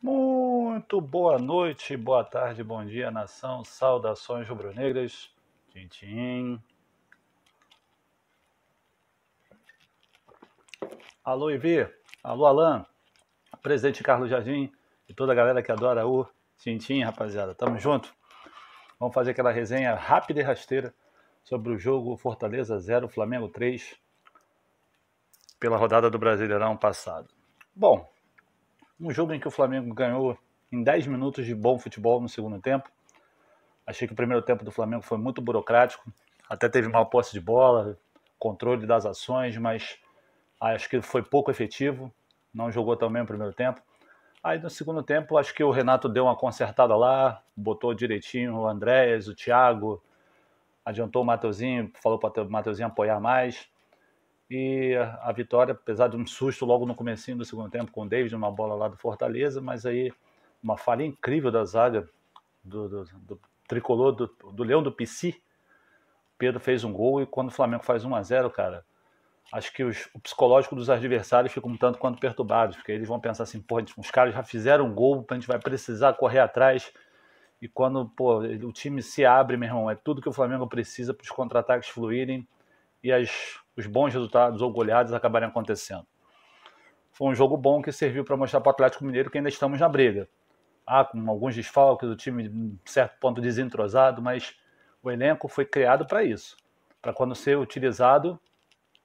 Muito boa noite, boa tarde, bom dia, nação. Saudações rubro-negras. Tintim. Alô, Ivê. Alô, Alain. Presidente Carlos Jardim e toda a galera que adora o Tintim, rapaziada. Tamo junto. Vamos fazer aquela resenha rápida e rasteira sobre o jogo Fortaleza 0, Flamengo 3 pela rodada do Brasileirão passado. Bom, um jogo em que o Flamengo ganhou em 10 minutos de bom futebol no segundo tempo. Achei que o primeiro tempo do Flamengo foi muito burocrático, até teve mal posse de bola, controle das ações, mas acho que foi pouco efetivo, não jogou tão bem o primeiro tempo. Aí no segundo tempo, acho que o Renato deu uma consertada lá, botou direitinho o Andréas, o Thiago, adiantou o Mateuzinho, falou para o Mateuzinho apoiar mais e a, a vitória, apesar de um susto logo no começo do segundo tempo com o David, uma bola lá do Fortaleza, mas aí uma falha incrível da zaga do, do, do tricolor do, do, Leão do PC, Pedro fez um gol e quando o Flamengo faz 1 a 0 cara, acho que os, o psicológico dos adversários fica um tanto quanto perturbado, porque eles vão pensar assim, pô, os caras já fizeram um gol, a gente vai precisar correr atrás. E quando pô, o time se abre, meu irmão, é tudo que o Flamengo precisa para os contra-ataques fluírem e as, os bons resultados ou goleadas acabarem acontecendo. Foi um jogo bom que serviu para mostrar para o Atlético Mineiro que ainda estamos na briga. Ah, com alguns desfalques, o time, um certo ponto, desentrosado, mas o elenco foi criado para isso para quando ser utilizado,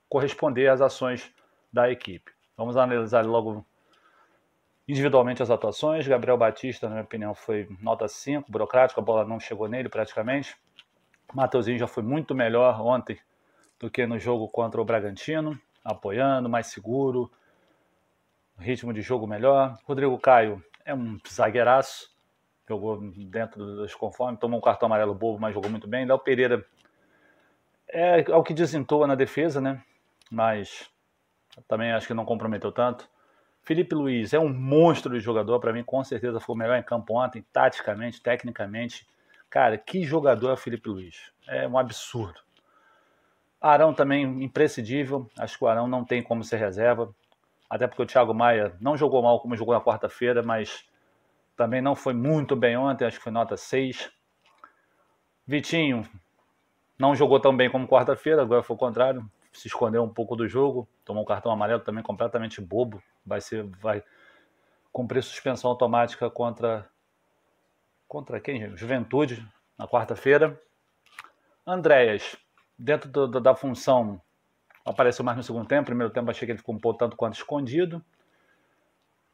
corresponder às ações da equipe. Vamos analisar logo individualmente as atuações. Gabriel Batista, na minha opinião, foi nota 5, burocrático, a bola não chegou nele praticamente. Matheusinho já foi muito melhor ontem do que no jogo contra o Bragantino, apoiando, mais seguro, ritmo de jogo melhor. Rodrigo Caio é um zagueiraço, jogou dentro dos conformes, tomou um cartão amarelo bobo, mas jogou muito bem. Léo Pereira é, é o que desentoa na defesa, né? Mas também acho que não comprometeu tanto. Felipe Luiz é um monstro de jogador, para mim com certeza foi o melhor em campo ontem, taticamente, tecnicamente. Cara, que jogador é o Felipe Luiz? É um absurdo. Arão também imprescindível. Acho que o Arão não tem como ser reserva. Até porque o Thiago Maia não jogou mal como jogou na quarta-feira, mas também não foi muito bem ontem, acho que foi nota 6. Vitinho não jogou tão bem como quarta-feira, agora foi o contrário, se escondeu um pouco do jogo, tomou um cartão amarelo também completamente bobo, vai ser vai cumprir suspensão automática contra contra quem? Juventude na quarta-feira. Andréas dentro do, do, da função apareceu mais no segundo tempo. primeiro tempo achei que ele ficou um pouco tanto quanto escondido.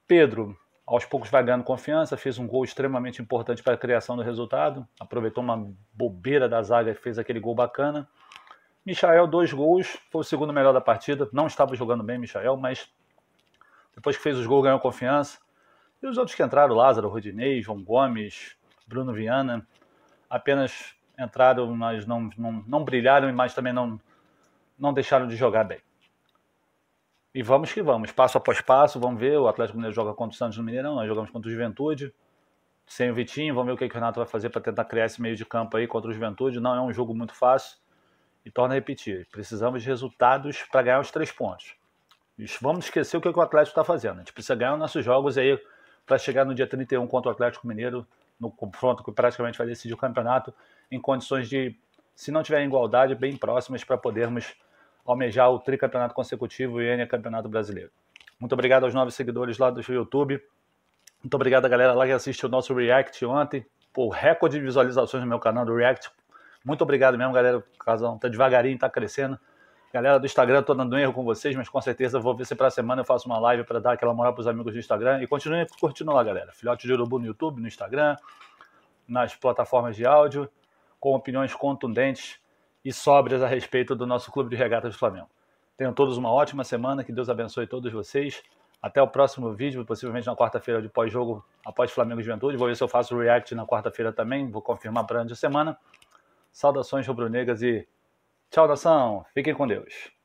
Pedro, aos poucos vai ganhando confiança, fez um gol extremamente importante para a criação do resultado. Aproveitou uma bobeira da zaga e fez aquele gol bacana. Michael, dois gols, foi o segundo melhor da partida. Não estava jogando bem, Michael, mas depois que fez os gols ganhou confiança. E os outros que entraram, Lázaro, Rodinei, João Gomes, Bruno Viana, apenas entraram, mas não, não, não brilharam, mas também não, não deixaram de jogar bem. E vamos que vamos, passo após passo, vamos ver. O Atlético Mineiro joga contra o Santos no Mineirão, nós jogamos contra o Juventude, sem o Vitinho, vamos ver o que, que o Renato vai fazer para tentar criar esse meio de campo aí contra o Juventude. Não é um jogo muito fácil. E torna a repetir, precisamos de resultados para ganhar os três pontos. Vamos esquecer o que, que o Atlético está fazendo. A gente precisa ganhar os nossos jogos aí para chegar no dia 31 contra o Atlético Mineiro no confronto que praticamente vai decidir o campeonato, em condições de, se não tiver igualdade, bem próximas para podermos almejar o tricampeonato consecutivo e N campeonato brasileiro. Muito obrigado aos novos seguidores lá do YouTube. Muito obrigado a galera lá que assistiu o nosso React ontem. Pô, recorde de visualizações no meu canal do React. Muito obrigado mesmo, galera. O casal tá devagarinho, tá crescendo. Galera do Instagram, estou dando erro com vocês, mas com certeza vou ver se para a semana eu faço uma live para dar aquela moral para os amigos do Instagram. E continuem curtindo lá, galera. Filhote de Urubu no YouTube, no Instagram, nas plataformas de áudio, com opiniões contundentes e sóbrias a respeito do nosso Clube de Regatas do Flamengo. Tenham todos uma ótima semana, que Deus abençoe todos vocês. Até o próximo vídeo, possivelmente na quarta-feira de pós-jogo, após Flamengo Juventude. Vou ver se eu faço react na quarta-feira também, vou confirmar para antes de semana. Saudações rubro-negras e Tchau, nação. Fiquem com Deus.